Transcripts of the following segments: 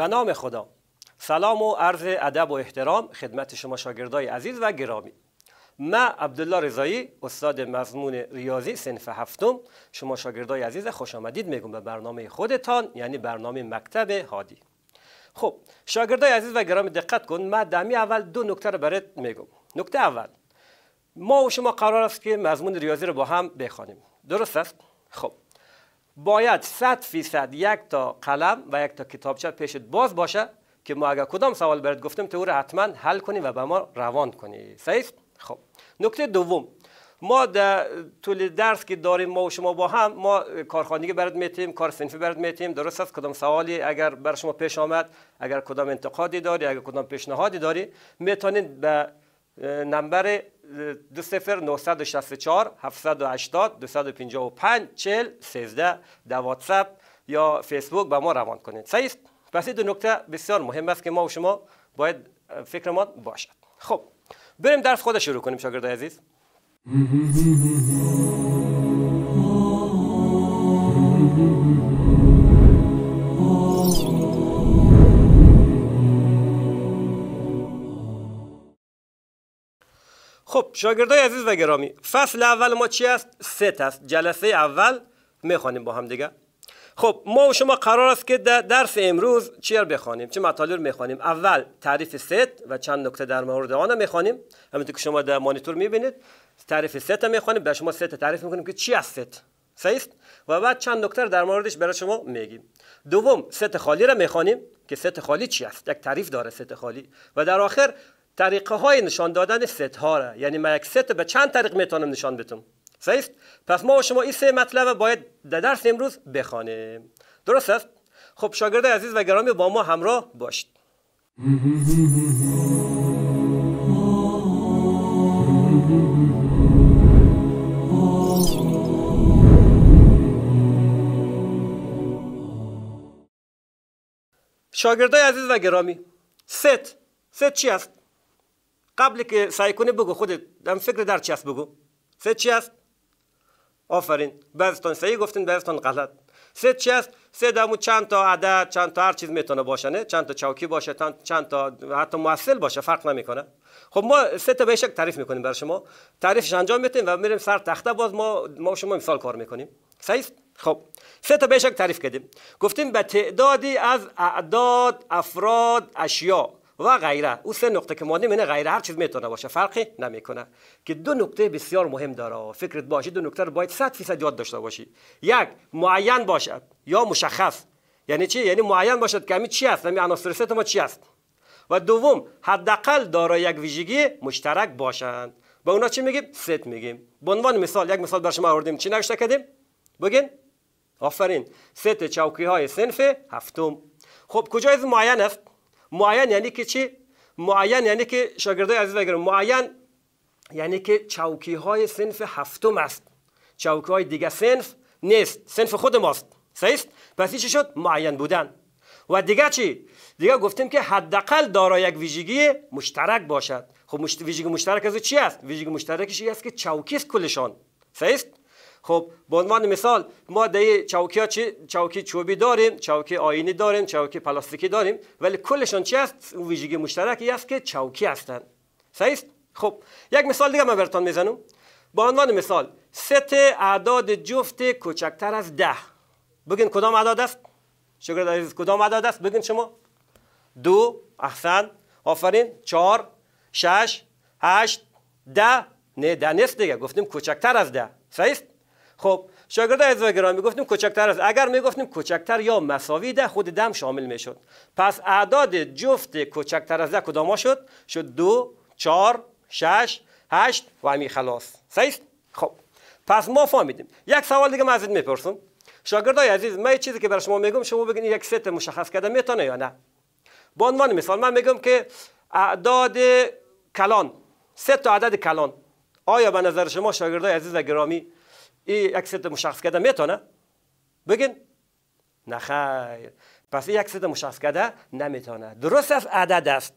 به نام خدا سلام و عرض ادب و احترام خدمت شما شاگردای عزیز و گرامی من عبدالله رضایی استاد مضمون ریاضی سنف هفتم شما شاگردای عزیز خوش آمدید میگم به برنامه خودتان یعنی برنامه مکتب هادی خب شاگردای عزیز و گرامی دقت کن ما دمی اول دو نکته رو برات میگم نکته اول ما و شما قرار است که مضمون ریاضی رو با هم بخوانیم درست است خب باید 100 فیصد یک تا قلم و یک تا کتابچه پیشت باز باشه که ما اگر کدام سوال برد گفتم تو او حتما حل کنی و به ما روان کنی صحیح خب نکته دوم ما در طول درس که داریم ما و شما با هم ما کارخانگی برد میتیم کار سنفی برد میتیم درست است کدام سوالی اگر بر شما پیش آمد اگر کدام انتقادی داری اگر کدام پیشنهادی داری میتونید به نمبر 964 780 255 40 13 در واتساپ یا فیسبوک به ما روان کنید صحیح پس این دو نکته بسیار مهم است که ما و شما باید فکر ما باشد خب بریم درس خود شروع کنیم شاگرد عزیز شاگرد شاگردای عزیز و گرامی فصل اول ما چی است ست است جلسه اول میخوانیم با هم دیگه خب ما و شما قرار است که در درس امروز چی رو بخوانیم چه مطالب رو میخوانیم اول تعریف ست و چند نکته در مورد آن میخوانیم همینطور که شما در مانیتور میبینید تعریف ست میخوانیم به شما ست تعریف میکنیم که چی است ست است و بعد چند نکته در موردش برای شما میگیم دوم ست خالی را میخوانیم که ست خالی چی است یک تعریف داره ست خالی و در آخر طریقه های نشان دادن ها را یعنی من یک ست به چند طریق میتونم نشان بدم صحیح پس ما و شما این سه مطلب باید در درس امروز بخوانیم درست است خب شاگرد عزیز و گرامی با ما همراه باشید شاگردای عزیز و گرامی ست ست چی است قبل که سعی کنی، بگو خودت دم فکر در چی است بگو سه چی است آفرین بعضتان سعی گفتین بعضتان غلط سه چی است سه دمو چند تا عدد چند تا هر چیز میتونه باشه نه چند تا چوکی باشه چند تا حتی موصل باشه فرق نمیکنه خب ما سه تا بهشک تعریف میکنیم برای شما تعریفش انجام میتیم و میریم سر تخته باز ما ما شما مثال کار میکنیم صحیح خب سه تا بهشک تعریف کردیم گفتیم به تعدادی از اعداد افراد اشیا و غیره او سه نقطه که مادی من غیره هر چیز میتونه باشه فرقی نمیکنه که دو نقطه بسیار مهم داره فکرت باشه دو نقطه رو باید 100 فیصد یاد داشته باشی یک معین باشد یا مشخص یعنی چی یعنی معین باشد که همین چی هست؟ همین عناصر ما چی است و دوم حداقل داره یک ویژگی مشترک باشند با اونا چی میگیم ست میگیم به عنوان مثال یک مثال بر شما آوردیم چی نوشته کردیم بگین آفرین ست چوکی های هفتم خب کجا از معین است معین یعنی که چی معین یعنی که شاگردای عزیز اگر معین یعنی که چوکی های سنف هفتم است چوکی های دیگه سنف نیست سنف خود ماست صحیح پس چی شد معین بودن و دیگه چی دیگه گفتیم که حداقل دارای یک ویژگی مشترک باشد خب مشت... ویژگی مشترک از چی است ویژگی مشترکش این است که چوکی است کلشان صحیح خب به عنوان مثال ما در چوکی چی؟ چوکی چوبی داریم چوکی آینی داریم چوکی پلاستیکی داریم ولی کلشان چی است ویژگی مشترکی است که چوکی هستند صحیح خب یک مثال دیگه من براتون میزنم به عنوان مثال ست اعداد جفت کوچکتر از ده بگین کدام اعداد است شکر عزیز کدام اعداد است بگین شما دو احسن آفرین چهار شش هشت ده نه ده نیست دیگه گفتیم کوچکتر از ده صحیح خب شاگرد از گرامی گفتیم کوچکتر است اگر میگفتیم کوچکتر یا مساوی ده خود دم شامل میشد پس اعداد جفت کوچکتر از ده کدام شد شد دو چهار شش هشت و همی خلاص صحیح خب پس ما فهمیدیم یک سوال دیگه من از میپرسم شاگردای عزیز من چیزی که برای شما میگم شما بگین یک ست مشخص کرده میتونه یا نه به عنوان مثال من میگم که اعداد کلان سه تا عدد کلان آیا به نظر شما شاگردای عزیز و گرامی ای یک مشخص کرده میتونه بگین نه خیر پس یک مشخص کرده نمیتونه درست است عدد است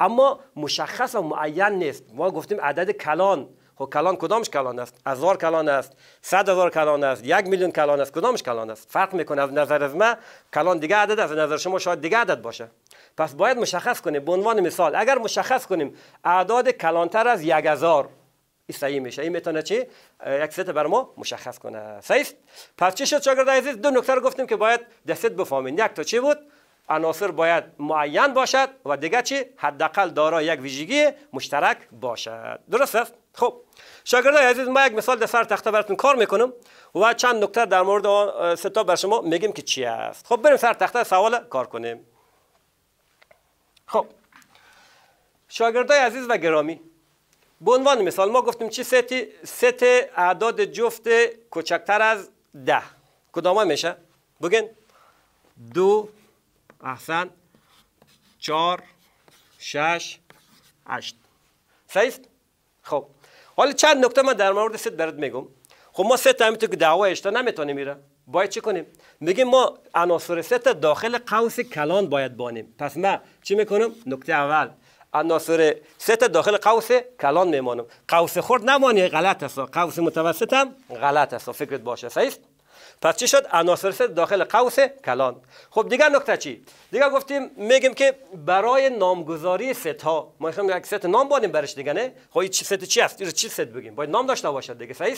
اما مشخص و معین نیست ما گفتیم عدد کلان خب کلان کدامش کلان است هزار کلان است صد هزار کلان است یک میلیون کلان است کدامش کلان است فرق میکنه از نظر از ما کلان دیگه عدد است از نظر شما شاید دیگه عدد باشه پس باید مشخص کنیم به عنوان مثال اگر مشخص کنیم اعداد کلانتر از یک سعی میشه این میتونه چی یک سطح بر ما مشخص کنه صحیح پس چی شد شاگرد عزیز دو نکته گفتیم که باید دست بفهمین یک تا چی بود عناصر باید معین باشد و دیگه چی حداقل دارا یک ویژگی مشترک باشد درست است خب شاگردای عزیز ما یک مثال در سر تخته براتون کار میکنم و چند نکته در مورد اون ستا بر شما میگیم که چی است خب بریم سر تخته سوال کار کنیم خب شاگردای عزیز و گرامی به عنوان مثال ما گفتیم چی ست ست اعداد جفت کوچکتر از ده کدام میشه بگین دو احسن چهار شش هشت صحیح خب حالا چند نکته من در مورد ست برات میگم خب ما ست همینطور که دعوا اشتا نمیتونیم میره باید چی کنیم میگیم ما عناصر ست داخل قوس کلان باید بانیم پس ما چی میکنم نکته اول عناصر ست داخل قوس کلان میمانم قوس خرد نمانی غلط است قوس متوسط هم غلط است فکرت باشه صحیح پس چی شد عناصر ست داخل قوس کلان خب دیگه نکته چی دیگه گفتیم میگیم که برای نامگذاری ست ها ما میخوام یک ست نام بدیم برش دیگه نه خب این ست چی است این چی ست بگیم باید نام داشته باشد دیگه صحیح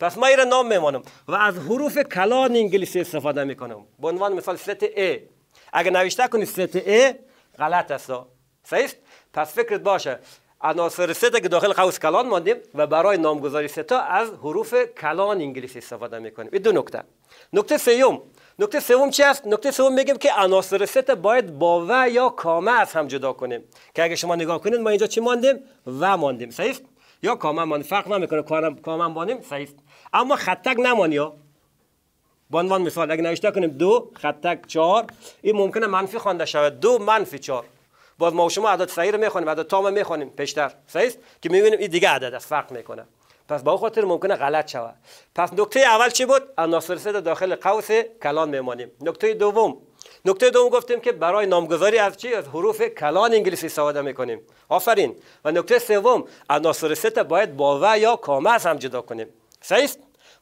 پس ما این نام میمانم و از حروف کلان انگلیسی استفاده میکنم به عنوان مثال ست ا اگه نوشته کنی ست ا غلط است صحیح پس فکرت باشه عناصر ست که داخل قوس کلان ماندیم و برای نامگذاری ستا از حروف کلان انگلیسی استفاده میکنیم این دو نکته نکته سوم نکته سوم چی است نکته سوم میگیم که عناصر ست باید با و یا کامه از هم جدا کنیم که اگه شما نگاه کنید ما اینجا چی ماندیم و ماندیم صحیح یا کامه من فرق نمیکنه کامه ماندیم صحیح اما خطک نمانیا بان عنوان مثال اگه نوشته کنیم دو خطک چهار این ممکنه منفی خوانده شود دو منفی چهار باز ما شما عدد صحیح رو میخونیم عدد تام میخونیم پیشتر صحیح که میبینیم این دیگه عدد است فرق میکنه پس با خاطر ممکنه غلط شود پس نکته اول چی بود عناصر سه داخل قوس کلان میمانیم نکته دوم نکته دوم گفتیم که برای نامگذاری از چی از حروف کلان انگلیسی استفاده میکنیم آفرین و نکته سوم عناصر سه باید با و یا کامه از هم جدا کنیم صحیح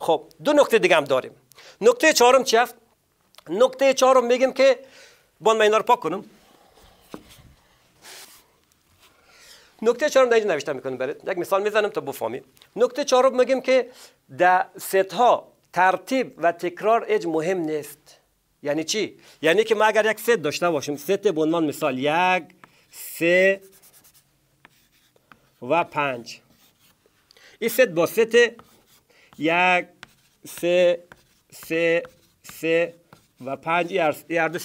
خب دو نکته دیگه هم داریم نکته چهارم چی است نکته چهارم میگیم که بان من اینا رو پاک کنم نکته چهارم در اینجا نوشته میکنم برات یک مثال میزنم تا بفهمی نکته چهارم میگیم که در ها ترتیب و تکرار اج مهم نیست یعنی چی یعنی که ما اگر یک ست داشته باشیم ست به عنوان مثال یک سه و پنج این ست با ست یک سه سه سه و پنج ای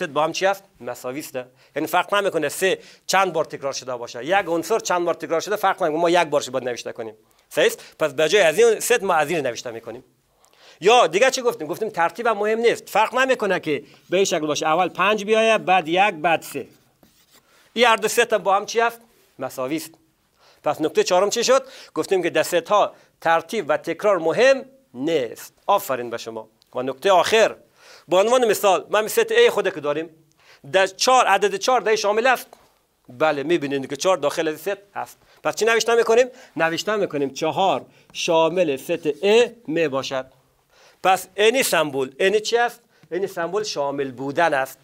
با هم چی است مساوی است یعنی فرق نمیکنه سه چند بار تکرار شده باشه یک عنصر چند بار تکرار شده فرق نمیکنه ما یک بارش باید نوشته کنیم صحیح پس به جای از این سه ما از این نوشته میکنیم یا دیگه چی گفتیم گفتیم ترتیب هم مهم نیست فرق نمیکنه که به این شکل باشه اول پنج بیاید بعد یک بعد سه این هر دو با هم چی است مساوی است پس نکته چهارم چی شد گفتیم که دست ها ترتیب و تکرار مهم نیست آفرین به شما و نکته آخر به عنوان مثال ما ست ای خود که داریم در چار عدد چار ده شامل است بله میبینید که چهار داخل ست هست پس چی نوشتن میکنیم؟ نوشتن میکنیم چهار شامل ست ای می باشد پس اینی سمبول اینی چی است؟ اینی سمبول شامل بودن است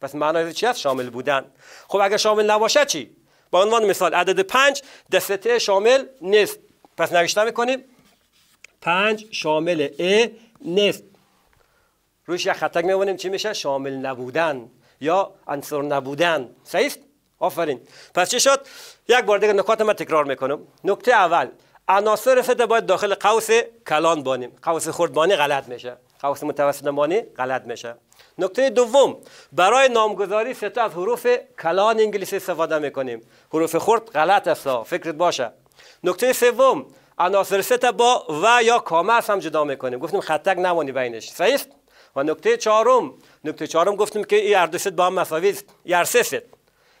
پس معنای چی است؟ شامل بودن خب اگر شامل نباشد چی؟ به عنوان مثال عدد پنج در ست شامل نیست پس نوشتن میکنیم پنج شامل ای نیست روش یک خطک میبینیم چی میشه شامل نبودن یا انصر نبودن صحیح آفرین پس چی شد یک بار دیگه نکات من تکرار میکنم نکته اول عناصر سته باید داخل قوس کلان بانیم قوس خردبانی غلط میشه قوس متوسط بانی غلط میشه نکته دوم برای نامگذاری ستا از حروف کلان انگلیسی استفاده میکنیم حروف خرد غلط است فکرت باشه نکته سوم عناصر ستا با و یا کامه هم جدا میکنیم گفتیم خطک نمانی بینش صحیح و نکته چهارم نکته چهارم گفتیم که این اردوست با هم مفاوی ست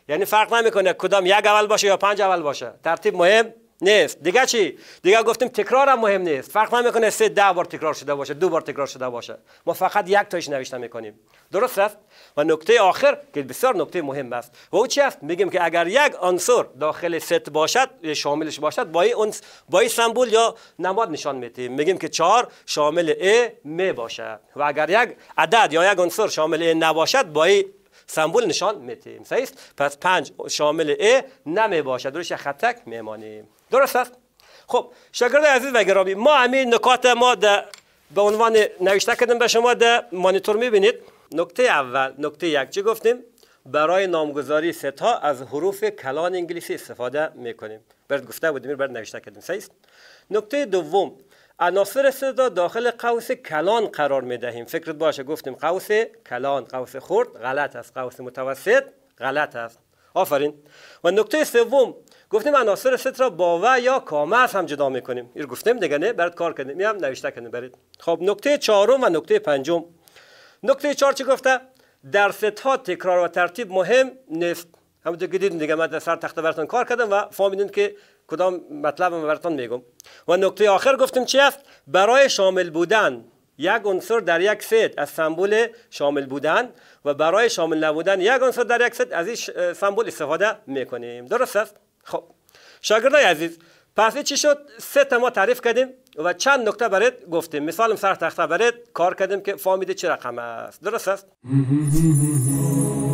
یعنی فرق نمیکنه کدام یک اول باشه یا پنج اول باشه ترتیب مهم نیست دیگه چی دیگه گفتیم تکرار هم مهم نیست فرق نمیکنه سه ده بار تکرار شده باشه دو بار تکرار شده باشه ما فقط یک تایش نوشته میکنیم درست است و نکته آخر که بسیار نکته مهم است و او چی است میگیم که اگر یک عنصر داخل ست باشد شاملش باشد با این با سمبول یا نماد نشان میدیم میگیم که چهار شامل ا می باشد و اگر یک عدد یا یک عنصر شامل ا نباشد با سمبول نشان میتیم صحیح پس پنج شامل ا نمی باشد روش خطک میمانیم درست است خب شاگرد عزیز و گرامی ما همین نکات ما به عنوان نوشته کردیم به شما در مانیتور میبینید نکته اول نکته یک چی گفتیم برای نامگذاری ستا از حروف کلان انگلیسی استفاده میکنیم برد گفته بودیم برد نوشته کردیم صحیح نکته دوم عناصر صدا داخل قوس کلان قرار می دهیم فکرت باشه گفتیم قوس کلان قوس خرد غلط است قوس متوسط غلط است آفرین و نکته سوم گفتیم عناصر ست را با و یا کامه از هم جدا می کنیم این گفتیم دیگه نه برات کار کردیم میام نوشته کنیم برید خب نکته چهارم و نکته پنجم نکته چهار چی گفته در ست ها تکرار و ترتیب مهم نیست همونطور که دیدیم دیگه من سر تخته براتون کار کردم و فهمیدین که کدام مطلب من براتون میگم و نکته آخر گفتیم چی است برای شامل بودن یک عنصر در یک ست از سمبول شامل بودن و برای شامل نبودن یک عنصر در یک ست از این سمبول استفاده میکنیم درست است خب شاگردای عزیز پس چی شد تا ما تعریف کردیم و چند نکته برات گفتیم مثالم سر تخته برات کار کردیم که فامیده چه رقم است درست است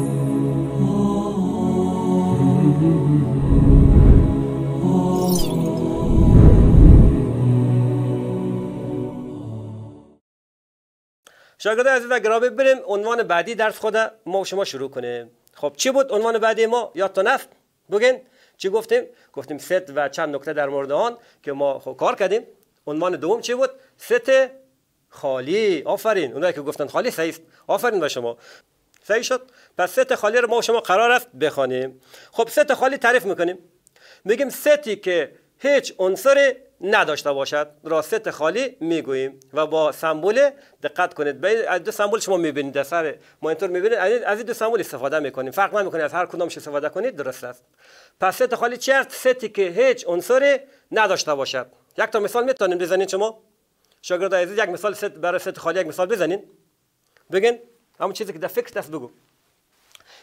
شاگرد عزیز اگر را بریم عنوان بعدی درس خود ما شما شروع کنیم خب چی بود عنوان بعدی ما یاد تا نفت. بگین چی گفتیم گفتیم ست و چند نکته در مورد آن که ما خب کار کردیم عنوان دوم چی بود ست خالی آفرین اونایی که گفتن خالی صحیح آفرین به شما صحیح شد پس ست خالی رو ما شما قرار است بخوانیم خب ست خالی تعریف میکنیم میگیم ستی که هیچ عنصر نداشته باشد را ست خالی میگوییم و با سمبول دقت کنید از دو سمبول شما میبینید در سر مانیتور میبینید از این دو سمبول استفاده میکنیم فرق نمیکنه از هر کدامش استفاده کنید درست است پس ست خالی چی است ستی که هیچ عنصری نداشته باشد یک تا مثال میتونیم بزنید شما شاگرد عزیز یک مثال ست برای ست خالی یک مثال بزنید بگین همون چیزی که در فکر دست بگو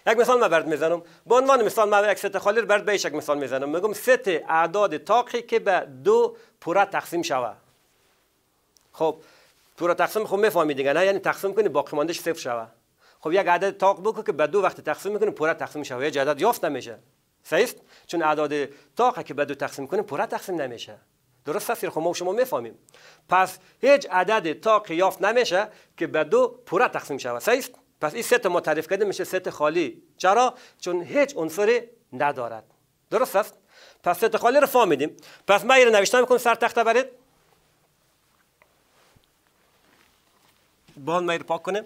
یک مثال من برد میزنم به عنوان مثال من یک ست خالی رو برد به یک مثال میزنم میگم ست اعداد تاقی که به دو پورا تقسیم شوه خب پورا تقسیم خب میفهمید دیگه نه یعنی تقسیم کنی باقی ماندهش صفر شوه خب یک عدد تاق بگو که به دو وقت تقسیم میکنی پورا تقسیم شوه یه عدد یافت نمیشه صحیح چون اعداد تاقی که به دو تقسیم کنی پورا تقسیم نمیشه درست است خب ما شما میفهمیم پس هیچ عدد تاقی یافت نمیشه که به دو پورا تقسیم شوه صحیح پس این ست تعریف کرده میشه ست خالی چرا چون هیچ عنصری ندارد درست است پس ست خالی رو فهمیدیم پس من رو نوشتم میکنم سر تخته برید باید من رو پاک کنیم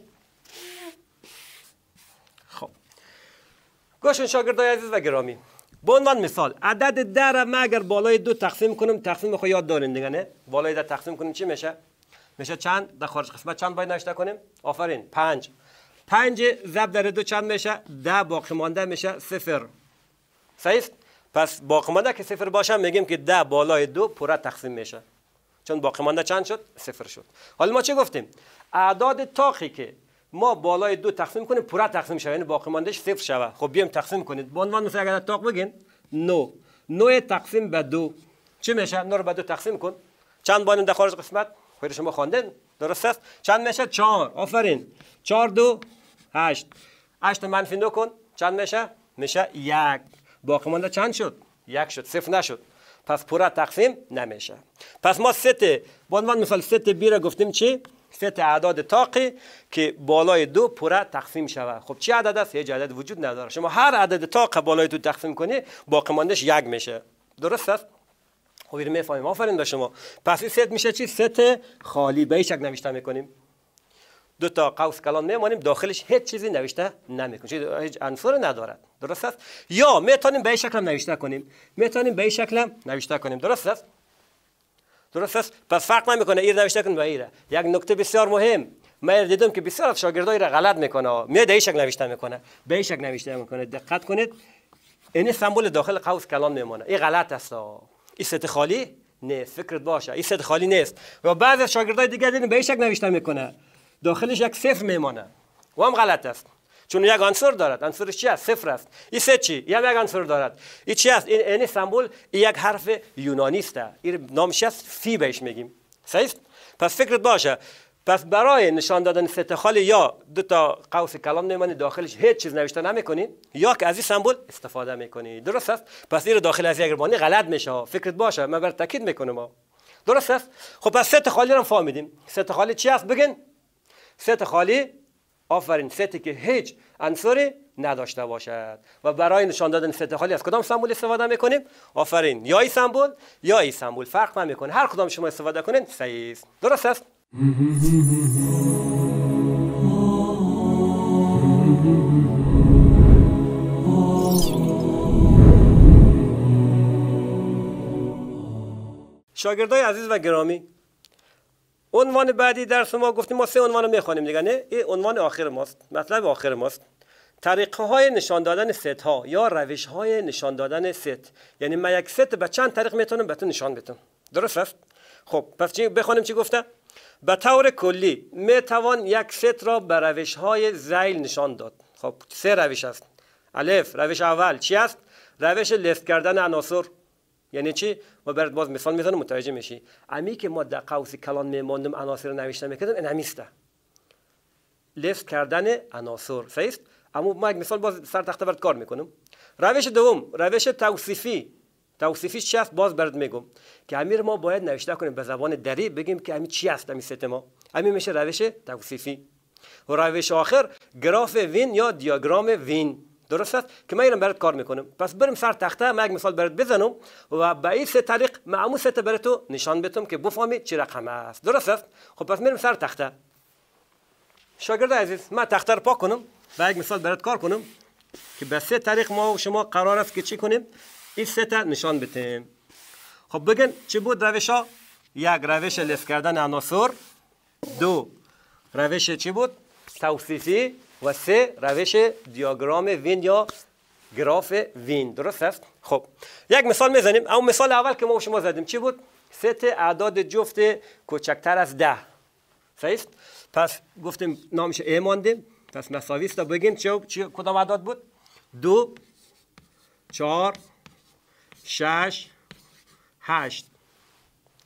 خب گوشن شاگردای عزیز و گرامی به عنوان مثال عدد در رو من اگر بالای دو تقسیم کنم تقسیم خود یاد دارین دیگه نه بالای ده تقسیم کنیم چی میشه میشه چند در خارج قسمت چند باید نوشته کنیم آفرین پنج پنج زب در دو چند میشه ده باقی مانده میشه سفر صحیح پس باقی که سفر باشه میگیم که ده بالای دو پوره تقسیم میشه چون باقی چند شد سفر شد حالا ما چه گفتیم اعداد تاقی که ما بالای دو تقسیم کنیم پوره تقسیم شد یعنی باقی ماندهش صفر شوه خب بیایم تقسیم کنید به عنوان مثلا اگر تاق بگین نو نو تقسیم به دو چی میشه نو رو به دو تقسیم کن چند بانیم خارج قسمت خیر شما خواندن. درست است چند میشه چهار آفرین چهار دو هشت هشت منفی دو کن چند میشه میشه یک باقی مانده چند شد یک شد صفر نشد پس پورا تقسیم نمیشه پس ما ست بانوان مثال ست بی را گفتیم چی ست اعداد تاقی که بالای دو پورا تقسیم شوه خب چی عدد است هیچ عدد وجود نداره شما هر عدد تاق بالای دو تقسیم کنی باقی یک میشه درست است خب اینو میفهمیم آفرین به شما پس این ست میشه چی ست خالی به شک نوشته میکنیم دو تا قوس کلان میمونیم داخلش هیچ چیزی نوشته نمیکنه هیچ عنصر ندارد درست است یا میتونیم به شکل نوشته کنیم میتونیم به شکل نوشته کنیم درست است درست است پس فرق نمیکنه ایر نوشته کن و ایره یک نکته بسیار مهم ما دیدم که بسیار از شاگردای را غلط میکنه میاد این شکل نوشته میکنه به شکل نوشته میکنه دقت کنید این سمبل داخل قوس کلان میمونه این غلط است خالی نه فکرت باشه خالی نیست و بعض از شاگردای دیگه دیدن به این نوشته میکنه داخلش یک صفر میمانه و هم غلط است چون یک عنصر دارد عنصرش چی است صفر است این چی این یک عنصر دارد این چی است این این سمبل یک حرف یونانی است این نامش است فی بهش میگیم صحیح پس فکرت باشه پس برای نشان دادن خالی یا دو تا قوس کلام نمیمانی داخلش هیچ چیز نوشته نمیکنی یا که از این سمبل استفاده میکنی درست است پس این رو داخل از یک بانی غلط میشه فکرت باشه من بر تاکید میکنم درست است خب پس ست خالی رو فهمیدیم ست خالی چی است بگین ست خالی آفرین ستی که هیچ عنصری نداشته باشد و برای نشان دادن ست خالی از کدام سمبل استفاده میکنیم آفرین یا این سمبل یا این سمبل فرق نمیکنه هر کدام شما استفاده کنین صحیح است درست است شاگردای عزیز و گرامی عنوان بعدی درس ما گفتیم ما سه عنوان رو میخوانیم دیگه نه این عنوان آخر ماست مطلب آخر ماست طریقه های نشان دادن ست ها یا روش های نشان دادن ست یعنی من یک ست به چند طریق میتونم به تو نشان بدم درست است خب پس چی چی گفته به طور کلی می توان یک ست را به روش های زیل نشان داد خب سه روش است الف روش اول چی است روش لست کردن عناصر یعنی چی ما برات باز مثال میزنم متوجه میشی امی که ما در قوس کلان میماندم عناصر نوشته میکردم این همیسته لفت کردن عناصر صحیح اما ما یک مثال باز سر تخته برات کار میکنم روش دوم روش توصیفی توصیفی چی باز برد میگم که امیر ما باید نوشته کنیم به زبان دری بگیم که همین چی است همین ما؟ همین میشه روش توصیفی و روش آخر گراف وین یا دیاگرام وین درست است که من اینم برات کار میکنم پس بریم سر تخته من یک مثال برات بزنم و به این سه طریق معمو سه برات نشان بدم که بفهمی چی رقم است درست است خب پس میریم سر تخته شاگرد عزیز من تخته رو پاک کنم و یک مثال برات کار کنم که به سه طریق ما و شما قرار است که چی کنیم این سه تا نشان بتیم خب بگن چه بود روش ها یک روش لفت کردن عناصر دو روش چی بود توصیفی و سه روش دیاگرام وین یا گراف وین درست است خب یک مثال میزنیم اون مثال اول که ما شما زدیم چی بود ست اعداد جفت کوچکتر از ده صحیح پس گفتیم نامش ای ماندیم پس مساوی است بگین چه کدام اعداد بود دو چهار شش هشت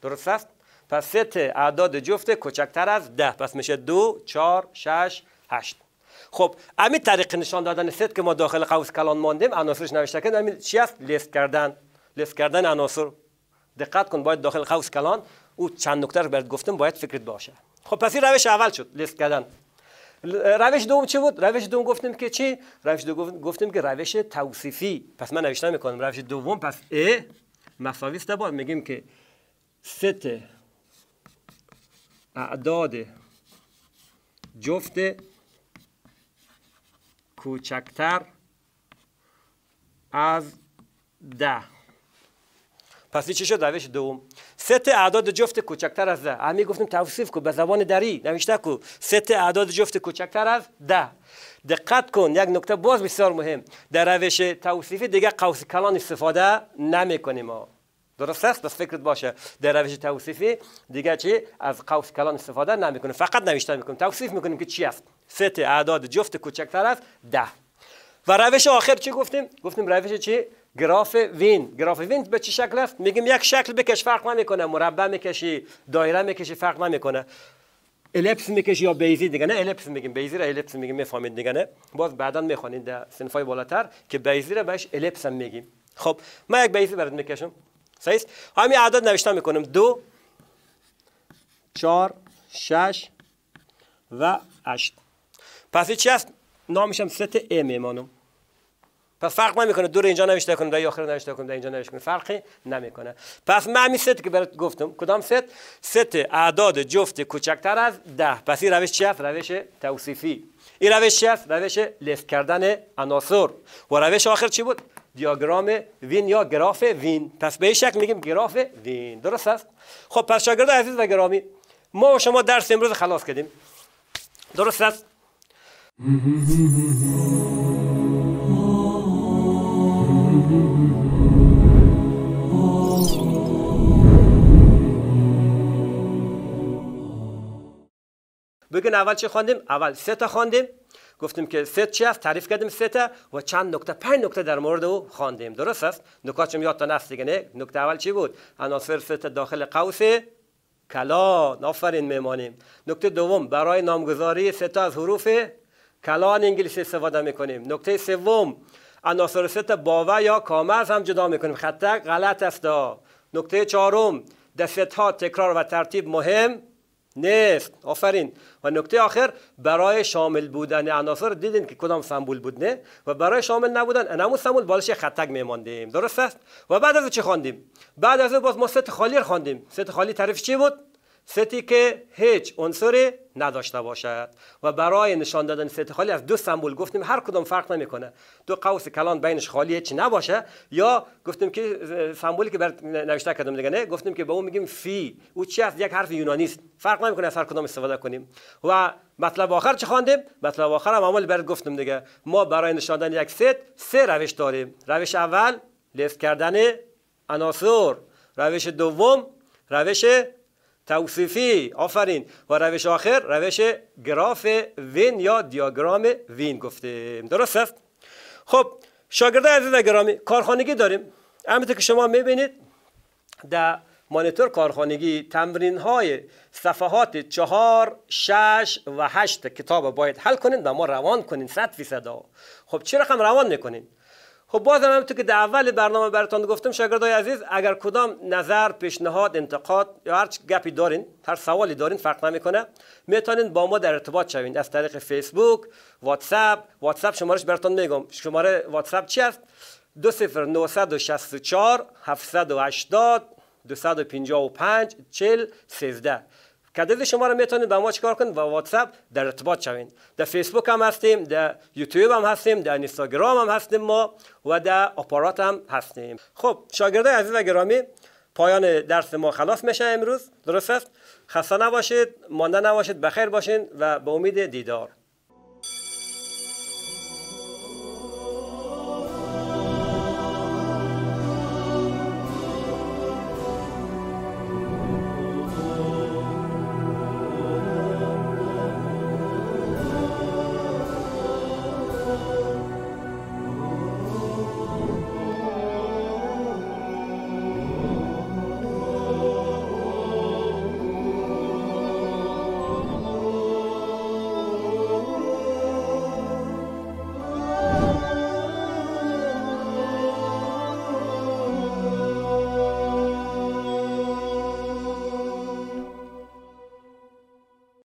درست است؟ پس ست اعداد جفت کوچکتر از ده پس میشه دو چهار شش هشت خب امی طریق نشان دادن ست که ما داخل قوس کلان ماندیم عناصرش نوشته که امی چی است لیست کردن لیست کردن عناصر دقت کن باید داخل قوس کلان او چند نکته رو گفتم باید فکرت باشه خب پس این روش اول شد لیست کردن روش دوم چه بود روش دوم گفتیم که چی روش دوم گفتیم که روش توصیفی پس من نوشتن میکنم روش دوم پس ا مساویست است میگیم که ست اعداد جفت کوچکتر از ده پس چی شد روش دوم ست اعداد جفت کوچکتر از ده همین گفتیم توصیف کو به زبان دری نوشته کو ست اعداد جفت کوچکتر از ده دقت کن یک نکته باز بسیار مهم در روش توصیفی دیگه قوس کلان استفاده نمیکنیم ما درست است بس فکرت باشه در روش توصیفی دیگه چی از قوس کلان استفاده نمیکنیم فقط نوشته میکنیم توصیف میکنیم که چی است ست اعداد جفت کوچکتر از ده و روش آخر چی گفتیم گفتیم روش چی گراف وین گراف وین به چه شکل است میگیم یک شکل بکش فرق نمیکنه مربع میکشی دایره میکشی فرق نمیکنه الپس میکشی یا بیزی دیگه نه الپس میگیم بیزی را الپس میگیم میفهمید دیگه نه باز بعدا میخوانید در سنفای بالاتر که بیزی را بهش الپس هم میگیم خب من یک بیزی برات میکشم صحیح همین عدد نوشته میکنم دو چهار شش و هشت پس چی نامش نامشم ست ام میمانم پس فرق نمیکنه دور اینجا نوشته کنم در آخر نوشته کنم در اینجا نوشته کنم فرقی نمیکنه پس من همین ست که برات گفتم کدام ست ست اعداد جفت کوچکتر از ده پس این روش چی روش توصیفی این روش چی روش لیست کردن عناصر و روش آخر چی بود دیاگرام وین یا گراف وین پس به این شکل میگیم گراف وین درست است خب پس شاگرد عزیز و گرامی ما و شما درس امروز خلاص کردیم درست است بگن اول چه خواندیم اول سه تا خواندیم گفتیم که سه چی است تعریف کردیم سه تا و چند نکته پنج نکته در مورد او خواندیم درست است یاد تا هست دیگه نه نکته اول چی بود عناصر سه داخل قوس کلا. نفرین میمانیم نکته دوم برای نامگذاری سه تا از حروف کلان انگلیسی استفاده میکنیم نکته سوم عناصر سه تا باوه یا کامه از هم جدا میکنیم خطا غلط است نکته چهارم ست ها تکرار و ترتیب مهم نفت آفرین و نکته آخر برای شامل بودن عناصر دیدین که کدام سمبول بود نه و برای شامل نبودن انمو سمبول بالش خطک میماندیم درست است و بعد از چی خواندیم بعد از باز ما ست خالی رو خواندیم ست خالی تعریف چی بود ستی که هیچ عنصری نداشته باشد و برای نشان دادن ست خالی از دو سمبول گفتیم هر کدام فرق کنه دو قوس کلان بینش خالی هیچ نباشه یا گفتیم که سمبولی که بر نوشته کردم دیگه نه گفتیم که به اون میگیم فی او چی است یک حرف یونانی است فرق نمیکنه از هر کدام استفاده کنیم و مطلب آخر چی خواندیم مطلب آخر هم عمل بر گفتم دیگه ما برای نشان دادن یک ست سه روش داریم روش اول لیست کردن عناصر روش دوم روش توصیفی آفرین و روش آخر روش گراف وین یا دیاگرام وین گفتیم درست است خب شاگرده عزیز گرامی کارخانگی داریم همینطور که شما میبینید در مانیتور کارخانگی تمرین های صفحات چهار، شش و هشت کتاب باید حل کنین و ما روان کنین صد فیصد خب چه رقم روان میکنین؟ خب بازم تو که در اول برنامه براتون گفتم شاگردای عزیز اگر کدام نظر پیشنهاد انتقاد یا هر گپی دارین هر سوالی دارین فرق نمیکنه میتونین با ما در ارتباط شوین از طریق فیسبوک واتساپ واتساپ شمارش براتون میگم شماره واتساپ چی است 20964 780 255 40 13 که شما را میتونید با ما چکار کنید و واتساپ در ارتباط شوین. در فیسبوک هم هستیم در یوتیوب هم هستیم در اینستاگرام هم هستیم ما و در آپارات هم هستیم خب شاگردای عزیز و گرامی پایان درس ما خلاص میشه امروز درست است خسته نباشید مانده نباشید بخیر باشین و به امید دیدار